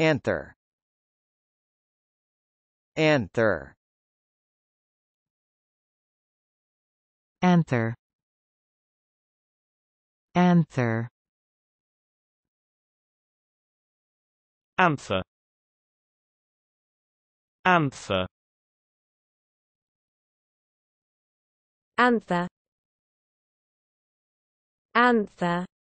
Anther. Anther. Anther. Anther. Anther. Anther. Anther. Anther.